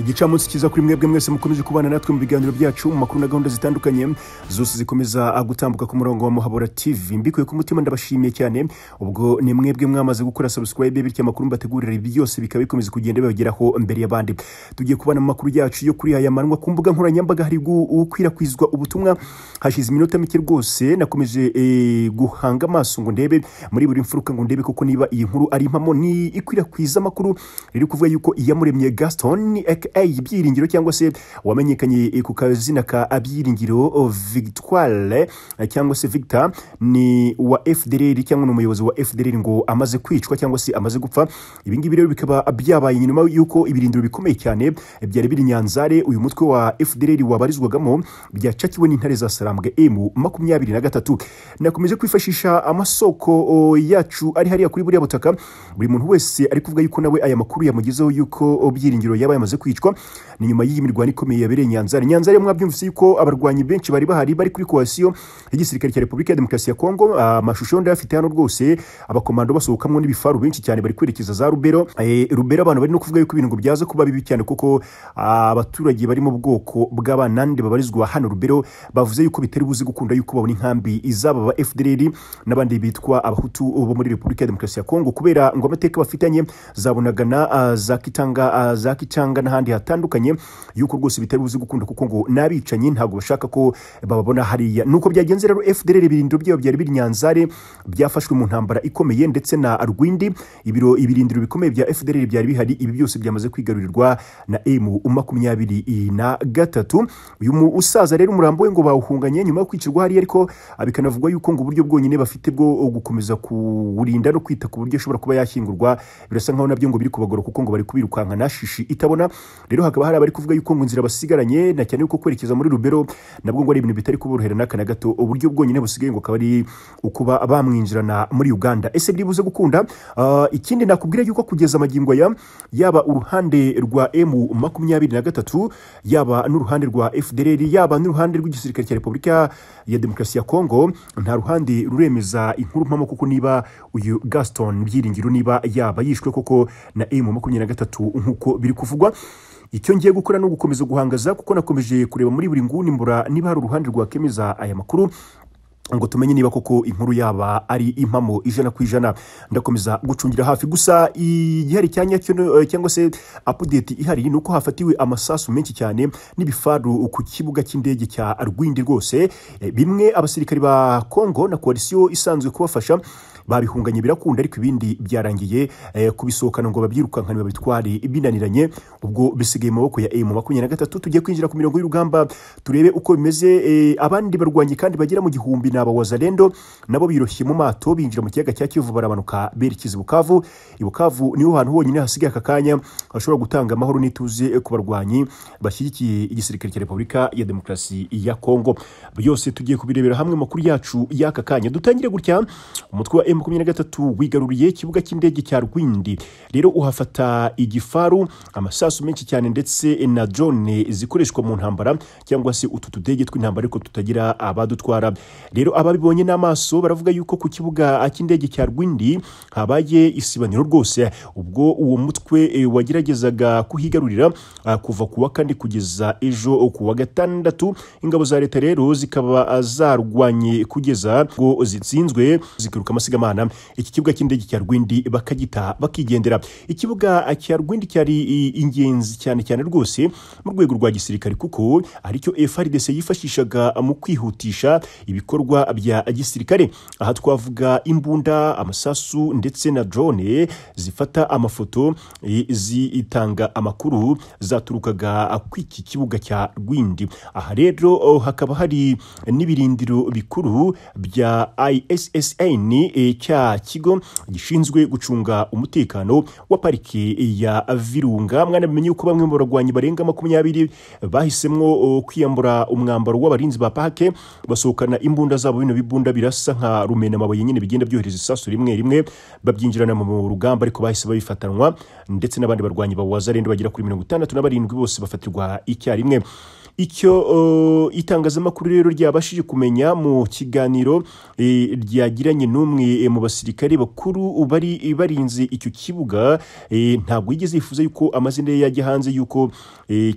igicamunsi cyiza kuri mwebwe mwese mukomeje kubana natwe mu biganiro byacu mu makuru na gahunda zitandukanye zose zikomeza gutambuka ku murongo wa muhabura tv mbikuye ku mutima ndabashimiye cyane ubwo ni mwebwe mwamaze gukora subscribe bityo amakuru mbategurira byose bikaba bikomeza kugenda bibageraho mbere y'abandi tugiye kubana mu makuru yacu yo kuri aya manwa ku mbuga nkoranyambaga hari gukwirakwizwa ubutumwa hashize iminota mike rwose nakomeje eh, guhanga amaso ngo ndebe muri buri mfuruka ngo ndebe koko niba iyi nkuru ari impamo ni ikwirakwiza amakuru riri kuvuga yuko iyamuremye gaston ibyiringiro cyangwa se wamenyekanye ku kazina ka abyiringiro victoire cyangwa se victor ni wa fdr cyangwa ni umuyobozi wa fdr ngo amaze kwicwa cyangwa se amaze gupfa ibingibi rero bikaba byabaye nyuma y'uko ibirindiro bikomeye cyane byari biri nyanzare uyu mutwe wa fdr wabarizwagamo byacakiwe n'intare za sarambwe emu makumyabiri na gatatu nakomeje kwifashisha amasoko yacu ari hariya kuri buriya butaka buri muntu wese ari kuvuga yuko nawe aya makuru yamugezeho yuko byiringiro yaba amaze kwicwa kwicwa ni nyuma y'iyi mirwano ikomeye yabereye nyanzare nyanzare mwabyumvise yuko abarwanyi benshi bari bahari bari kuri koalisiyo y'igisirikare cya repubulika ya demokarasi ya kongo ah, amashusho ndayafite hano rwose abakomando basohokamo n'ibifaru benshi cyane bari kwerekeza za rubero eh, rubero abantu bari no kuvuga yuko ibintu ngo byaza kuba bibi cyane kuko ah, abaturage bari mu bwoko bw'abanande babarizwa hano rubero bavuze yuko bitari buzi gukunda yuko babona inkambi izaba ba fdr n'abandi bitwa abahutu bo muri repubulika ya demokarasi ya kongo kubera ngo amateka bafitanye zabonagana ah, za kitanga za kicanga n'ahandi hatandukanye yuko rwose bitari buzi gukunda kuko ngo n'abicanyi ntabwo bashaka ko bababona hariya nuko byagenze rero fdr ibirindiro byabo byari biri nyanzare byafashwe mu ntambara ikomeye ndetse na rwindi ibiro ibirindiro bikomeye bya fdr byari bihari ibi byose byamaze kwigarurirwa na emu makumyabiri na gatatu uyu musaza rero umurambo we ngo bawuhunganye nyuma yo kwicirwa hariya ariko bikanavugwa yuko ngo uburyo bwonyine bafite bwo gukomeza kuwurinda no kwita ku buryo ashobora kuba yashyingurwa birasa nkaho nabyo ngo biri kubagora kuko ngo bari na shishi itabona rero hakaba hari abari kuvuga yuko mu nzira basigaranye na cyane yuko kwerekeza muri rubero nabwo ngo ari ibintu bitari kuborohera n'aka na gato uburyo bwonyine busigaye ngo akaba ari ukuba bamwinjirana muri uganda ese byibuze gukunda ah, ikindi nakubwira yuko kugeza amagingo ya yaba uruhande rwa emu makumyabiri na gatatu yaba n'uruhande rwa fdr yaba n'uruhande rw'igisirikare cya repubulika ya demokarasi ya kongo nta ruhande ruremeza inkuru mpamo kuko niba uyu gaston byiringiro niba yaba yishwe koko na emu makumyabiri na gatatu nk'uko biri kuvugwa icyo ngiye gukora ni ugukomeza guhangaza kuko nakomeje kureba muri buri nguni mbura niba hari uruhande rwakemeza aya makuru ngo tumenye niba koko inkuru yaba ari impamo ijana ku ijana ndakomeza gucungira hafi gusa igihari cyanya eh, cyangwa se apudeti ihari ni uko hafatiwe amasasu menshi cyane n'ibifaru ku kibuga cy'indege cya rwindi rwose eh, bimwe abasirikari ba kongo na koalisiyo isanzwe kubafasha babihunganye birakunda ariko ibindi byarangiye eh, kubisohokana ngo babyirukankane babitware binaniranye ubwo bisigaye mu maboko ya emu makumyabiri na gatatu tugiye kwinjira ku mirongo y'urugamba turebe uko bimeze eh, abandi barwanyi kandi bagera mu gihumbi ni abawazalendo nabo biroshye mu mato binjira mu kiyaga cya kivu baramanuka berekeza i bukavu i bukavu niho hantu honyine hasigaye aka kanya hashobora gutanga amahoro n'ituze ku barwanyi bashyigikiye igisirikare cya repubulika ya demokarasi ya kongo byose tugiye kubirebera hamwe amakuru yacu y'aka kanya dutangire gutya umutwe wa emu makumyabiri na gatatu wigaruriye ikibuga cy'indege cya rwindi rero uhafata igifaru amasasu menshi cyane ndetse na drone zikoreshwa mu ntambara cyangwa se utu tudege tw'intambara ariko tutagira abadutwara rero ababibonye n'amaso baravuga yuko ku kibuga cy'indege cya rwindi habaye isibaniro rwose ubwo uwo mutwe eh, wageragezaga kuhigarurira ah, kuva ku wa kane kugeza ejo ku wa gatandatu ingabo za leta rero zikaba zarwanye kugeza ngo zitsinzwe zikiruka amasigamana imana iki kibuga cy'indege cya rwindi bakagita bakigendera ikibuga ah, cya rwindi cyari ingenzi cyane cyane rwose mu rwego rwa gisirikare kuko aricyo FARDC yifashishaga ah, mu kwihutisha ibikorwa bya gisirikare aha twavuga imbunda amasasu ndetse na drone zifata amafoto zitanga amakuru zaturukaga ah, ku iki kibuga cya rwindi aha rero oh, hakaba hari n'ibirindiro bikuru bya ISSN eh, cya kigo gishinzwe gucunga umutekano wa pariki ya virunga mwanabimenye ko bamwe mu barwanyi barenga makumyabiri bahisemo kwiyambura umwambaro w'abarinzi ba pake basohokana imbunda zabo bino bibunda birasa nka rumena amabuye nyine bigenda byohereza isasu rimwe rimwe babyinjirana mu rugamba ariko bahise babifatanwa ndetse n'abandi barwanyi bawaza rero bagera kuri mirongo itandatu na bose bafatirwa icyarimwe icyo itangazamakuru rero ryabashije kumenya mu kiganiro e, ryagiranye n'umwe e, mu basirikare bakuru bari barinze icyo kibuga e, ntabwo yigeze yifuza yuko amazina ye yajya hanze yuko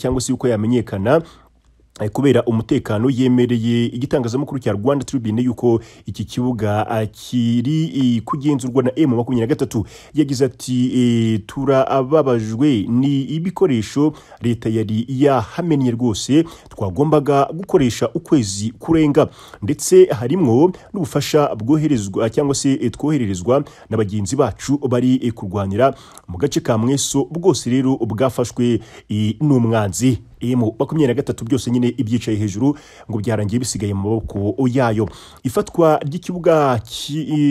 cyangwa se yuko yamenyekana Eh, kubera umutekano yemereye igitangazamakuru cya rwanda tribune yuko iki kibuga ah, kiri eh, kugenzurwa na emu makumyabiri na gatatu yagize ati eh, turababajwe ni ibikoresho leta yari yahamennye rwose twagombaga gukoresha ukwezi kurenga ndetse harimo n'ubufasha bwoherezwa ah, cyangwa se twohererezwa na bagenzi bacu bari kurwanira mu gace ka mweso bwose rero bwafashwe n'umwanzi emu makumyabiri na gatatu byose nyine ibyicaye hejuru ngo byarangiye bisigaye mu maboko yayo ifatwa ry'ikibuga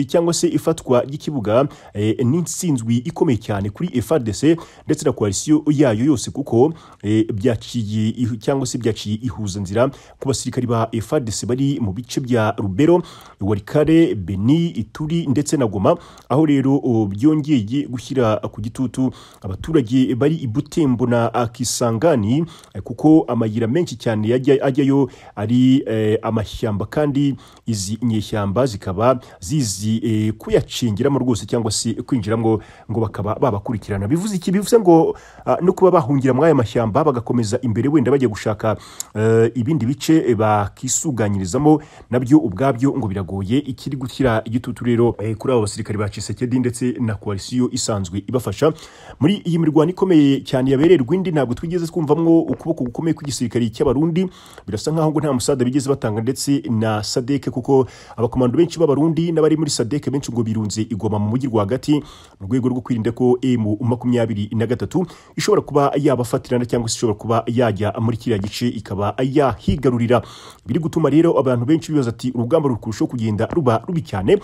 cyangwa se ifatwa ry'ikibuga eh, n'insinzwi ikomeye cyane kuri efadese ndetse na koalisiyo yayo yose kuko eh, byaciye cyangwa se byaciye ihuza nzira ku basirikari ba efadese bari mu bice bya rubero warikare beni ituri ndetse na goma aho rero byongeye gushyira ku gitutu abaturage bari i butembo na akisangani kuko amayira menshi cyane ajyayo ari eh, amashyamba kandi izi nyeshyamba zikaba zizi eh, kuyacingiramo rwose cyangwa se kwinjiramo ngo bakaba babakurikirana bivuze iki bivuze ngo ah, no kuba bahungira muri aya mashyamba bagakomeza imbere wenda bajya gushaka eh, ibindi bice bakisuganyirizamo nabyo ubwabyo ngo biragoye ikiri gushyira igitutu rero kuri abo basirikare ba Tshisekedi ndetse na koalisiyo isanzwe ibafasha muri iyi mirwano ikomeye cyane yabereye indi ntabwo twigeze twumvamwo uko ukuboko gukomeye kw'igisirikare cy'abarundi birasa nkaho ngo nta musada bigeze batanga ndetse na sadeke kuko abakomando benshi b'abarundi n'abari muri sadeke benshi ngo birunze igoma mu mujyi rwagati mu rwego rwo kwirinda ko emu makumyabiri na gatatu ishobora kuba yabafatirana cyangwa se ishobora kuba yajya muri kiriya gice ikaba yahigarurira biri gutuma rero abantu benshi bibaza ati urugamba rukurushaho kugenda ruba rubi cyane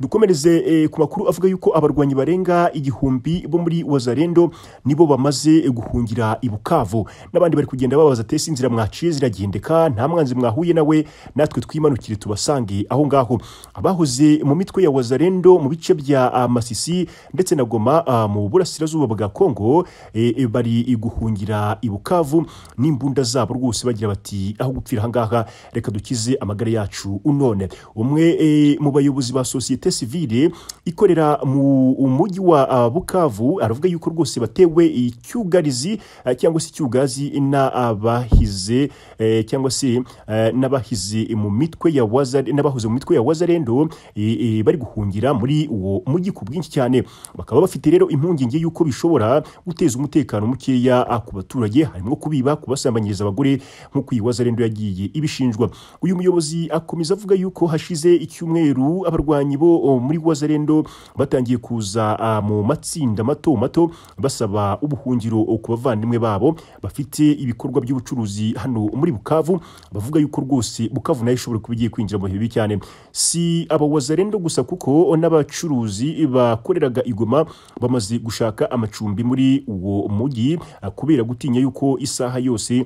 dukomereze e, ku makuru avuga yuko abarwanyi barenga igihumbi bo muri wazarendo nibo bamaze guhungira ibukavu n'abandi bari bari kugenda babaza tese inzira mwaciye ziragendeka nta mwanzi mwahuye nawe natwe twimanukire tubasange aho ngaho abahoze mu mitwe ya wazarendo mu bice bya ah, masisi ndetse na goma ah, mu burasirazuba bwa kongo e, e, bari guhungira i bukavu n'imbunda zabo rwose bagira bati aho gupfira ahangaha reka dukize amagara yacu unone umwe e, mu bayobozi ba sosiyete sivile ikorera mu mujyi wa ah, bukavu aravuga yuko rwose batewe icyugarizi cyangwa se icyugazi na n'abahize eh, cyangwa se eh, n'abahize mu mitwe ya wazari n'abahuze mu mitwe ya wazarendo bari guhungira muri uwo mujyi ku bwinshi cyane bakaba bafite rero impungenge y'uko bishobora guteza umutekano mukeya ah, ku baturage harimo kubiba kubasambanyiriza abagore nk'uko iyi wazarendo yagiye ibishinjwa uyu muyobozi akomeza avuga yuko hashize icyumweru abarwanyi bo muri wazarendo batangiye kuza ah, mu matsinda mato mato basaba ubuhungiro ku bavandimwe babo bafite ibikorwa by'ubucuruzi hano muri bukavu bavuga yuko rwose bukavu nayo ishobora kuba igiye kwinjira mu bibi cyane si abawazarendo gusa kuko n'abacuruzi bakoreraga igoma bamaze gushaka amacumbi muri uwo mujyi kubera gutinya yuko isaha yose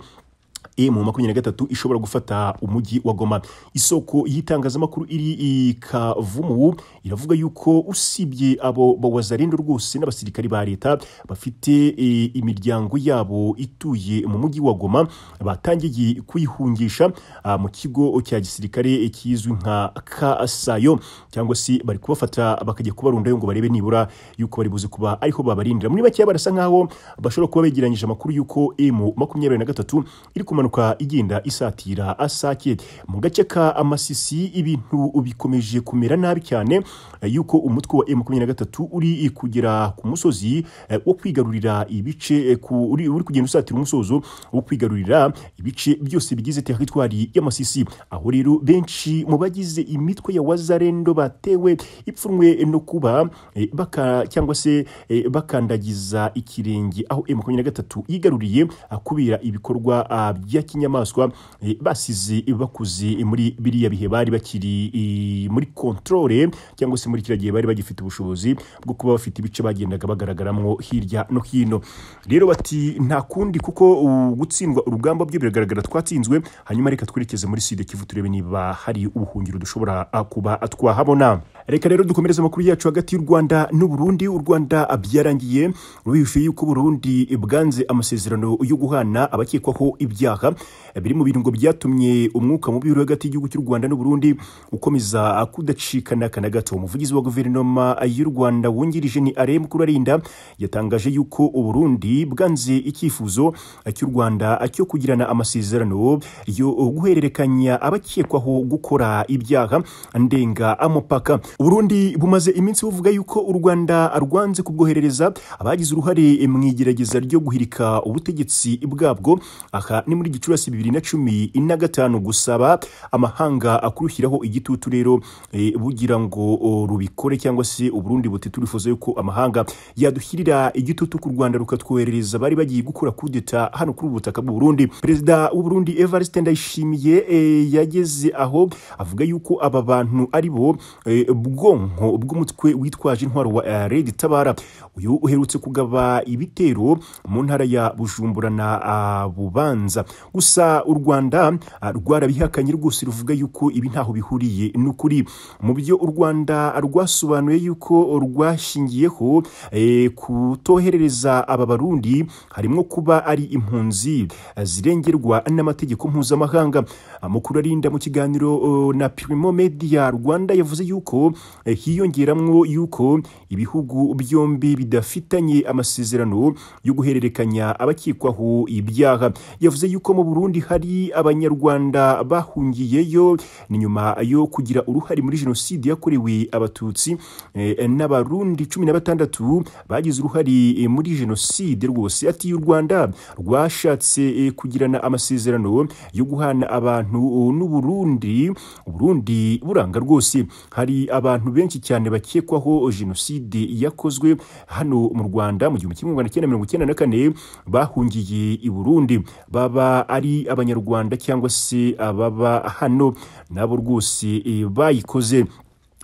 emu makumyabiri na gatatu ishobora gufata umujyi wa goma isoko y'itangazamakuru iri i kavumu iravuga yuko usibye abo bawazarendo rwose n'abasirikari ba leta bafite e, imiryango yabo ituye mu mujyi wa goma batangiye kuyihungisha mu kigo cya gisirikare kizwi nka kasayo cyangwa se bari kubafata bakajya kubarundayo ngo barebe nibura yuko bari buze kuba ariho babarindira muri bakeya barasa nkaho bashobora kuba begeranyije amakuru yuko emu makumyabiri na gatatu iri kumanuka impanuka igenda isatira asake mu gace ka amasisi ibintu bikomeje kumera nabi cyane eh, yuko umutwe wa na gatatu uri kugera ku musozi eh, wo kwigarurira ibice eh, uri kugenda usatira umusozo wo kwigarurira ibice byose bigize teritwari y'amasisi aho rero benshi mu bagize imitwe ya wazarendo batewe ipfunwe no kuba baka cyangwa se bakandagiza ikirenge aho na gatatu yigaruriye kubera ibikorwa ah, ya by'akinyamaswa eh, basize eh, bakuze eh, muri biriya bihe bari bakiri muri kontorore cyangwa se muri kiriya gihe bari bagifite ubushobozi bwo kuba bafite ibice bagendaga bagaragaramo hirya no hino rero bati nta kundi kuko gutsindwa urugamba byo biragaragara twatsinzwe hanyuma reka twerekeze muri sida kivu turebe niba hari ubuhungiro dushobora ah, kuba twahabona reka rero dukomereze amakuru yacu hagati y'u rwanda n’u Burundi u rwanda byarangiye rubishuye yuko uburundi bwanze amasezerano yo guhana abakekwaho ibyaha guhaha biri mu bintu ngo byatumye umwuka mubi uri hagati y'igihugu cy'u Rwanda n’u Burundi ukomeza kudacikana kana gato umuvugizi wa guverinoma y'u Rwanda wungirije ni Arem Kurarinda yatangaje yuko Uburundi bwanze icyifuzo cy'u Rwanda cyo kugirana amasezerano yo guhererekanya abakekwaho gukora ibyaha ndenga amupaka Uburundi bumaze iminsi buvuga yuko u Rwanda rwanze kubwoherereza abagize uruhare mu igerageza ryo guhirika ubutegetsi bwabwo aha ni muri muri gicurasi bibiri na cumi na gatanu gusaba amahanga akurushyiraho igitutu rero eh, bugira ngo oh, rubikore cyangwa se uburundi buti turifuza yuko amahanga yadushyirira igitutu ku rwanda rukatwoherereza bari bagiye gukora kudeta hano kuri ubu butaka bw'u Burundi perezida w'u Burundi Evariste Ndayishimiye eh, yageze aho avuga yuko aba bantu ari bo e, bwonko bw'umutwe witwaje intwaro wa uh, Red Tabara uyu uherutse kugaba ibitero mu ntara ya Bujumbura na uh, Bubanza gusa u rwanda ah, rwarabihakanye rwose ruvuga yuko ibi ntaho bihuriye ni ukuri mu byo u rwanda rwasobanuye yuko rwashingiyeho eh, kutoherereza aba barundi harimo kuba ari impunzi eh, zirengerwa n'amategeko mpuzamahanga amakuru ah, arinda mu kiganiro oh, na pirimo media rwanda yavuze yuko eh, hiyongeramo yuko ibihugu byombi bidafitanye amasezerano yo guhererekanya abakekwaho ibyaha yavuze yuko ko mu Burundi hari abanyarwanda bahungiyeyo ni nyuma yo kugira uruhare muri jenoside yakorewe abatutsi eh, n'abarundi cumi na batandatu bagize uruhare muri jenoside rwose ati u Rwanda rwashatse eh, kugirana amasezerano yo guhana abantu eh, n'uburundi uburundi buranga rwose hari abantu benshi cyane bakekwaho jenoside yakozwe hano mu Rwanda mu gihumbi kimwe magana cyenda mirongo icyenda na kane bahungiye i Burundi baba ari abanyarwanda cyangwa se ababa hano nabo rwose eh, bayikoze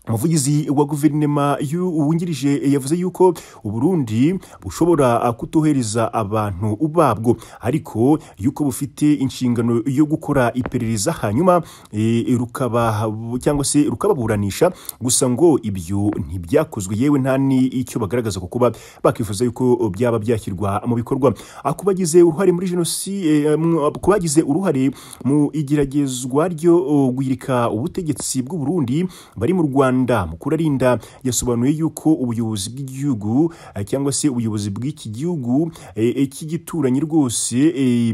umuvugizi wa guverinoma wungirije yavuze yuko uburundi bushobora kutohereza abantu babwo ariko yuko bufite inshingano yo gukora iperereza hanyuma e, rukaba cyangwa se rukababuranisha gusa ngo ibyo ntibyakozwe yewe nta n'icyo bagaragaza ku kuba bakifuza yuko byaba byashyirwa mu bikorwa ku bagize uruhare muri jenoside e, ku uruhare mu igeragezwa ryo guhirika ubutegetsi bw'u Burundi bari mu rwanda rwanda mukuru arinda yasobanuye yuko ubuyobozi bw'igihugu eh, cyangwa se ubuyobozi bw'iki gihugu eh, eh, cy'igituranyi rwose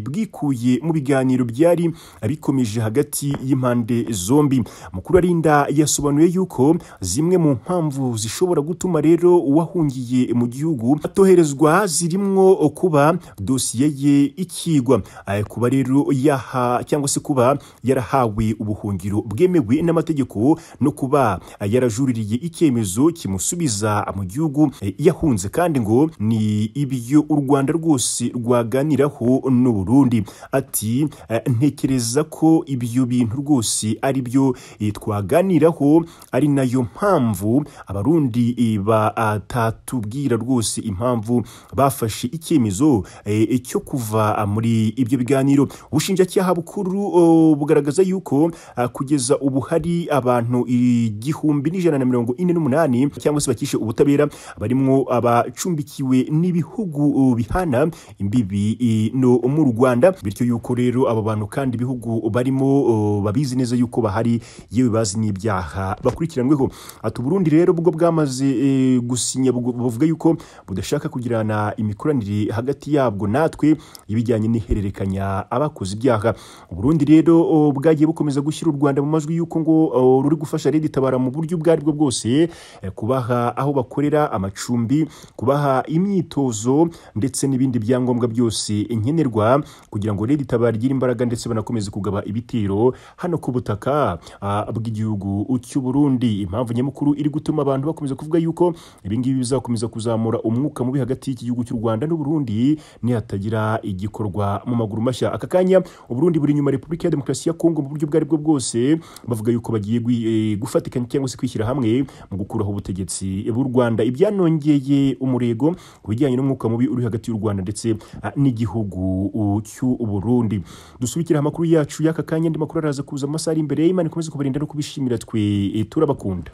bwikuye mu biganiro byari bikomeje hagati y'impande zombi mukuru arinda yasobanuye yuko zimwe mu mpamvu zishobora gutuma rero uwahungiye mu gihugu atoherezwa zirimo kuba dosiye ye ikigwa kuba rero yaha cyangwa se kuba yarahawe ubuhungiro bwemewe n'amategeko no kuba yarajuririye icyemezo kimusubiza mu gihugu eh, yahunze kandi ngo ni ibyo u rwanda rwose rwaganiraho n'u Burundi ati eh, ntekereza ko ibyo bintu rwose ari byo eh, twaganiraho ari nayo mpamvu abarundi batatubwira rwose impamvu bafashe icyemezo cyo kuva muri ibyo biganiro ubushinjacyaha bukuru oh, bugaragaza yuko kugeza ubu hari abantu igihumbi igihumbi n'ijana na mirongo ine n'umunani cyangwa se bakishe ubutabera barimo abacumbikiwe n'ibihugu uh, bihana imbibi uh, no mu Rwanda bityo yuko rero aba bantu kandi ibihugu barimo uh, babizi neza yuko bahari yewe bazi n'ibyaha bakurikiranweho ati ah, Burundi rero ubwo bwamaze gusinya buvuga yuko budashaka kugirana imikoranire hagati yabwo natwe ibijyanye n'ihererekanya abakoze ibyaha Burundi rero bwagiye bukomeza gushyira u Rwanda mu majwi yuko ngo ruri gufasha Leta itabara mu buryo ubwo ari bwose eh, kubaha aho bakorera amacumbi kubaha imyitozo ndetse n'ibindi byangombwa byose nkenerwa kugira ngo leta itabagira imbaraga ndetse banakomeze kugaba ibitero hano ku butaka ah, bw'igihugu cy'u Burundi impamvu nyamukuru iri gutuma abantu bakomeza kuvuga yuko ibingibi bizakomeza kuzamura umwuka mubi hagati y'igihugu cy'u Rwanda n'u Burundi nihatagira igikorwa mu maguru mashya aka kanya Burundi buri nyuma Repubulika ya Demokarasi ya Kongo mu buryo bwo bwose bavuga yuko bagiye eh, gufatikanya cyangwa bose kwishyira hamwe mu gukuraho ubutegetsi bw'u rwanda ibyanongeye umurego ku bijyanye n'umwuka mubi uri hagati y'u rwanda ndetse n'igihugu cy'u burundi dusubikira amakuru yacu y'aka kanya andi makuru araza kuza mu ari imbere y'imana ikomeze kubarinda no kubishimira twe e, turabakunda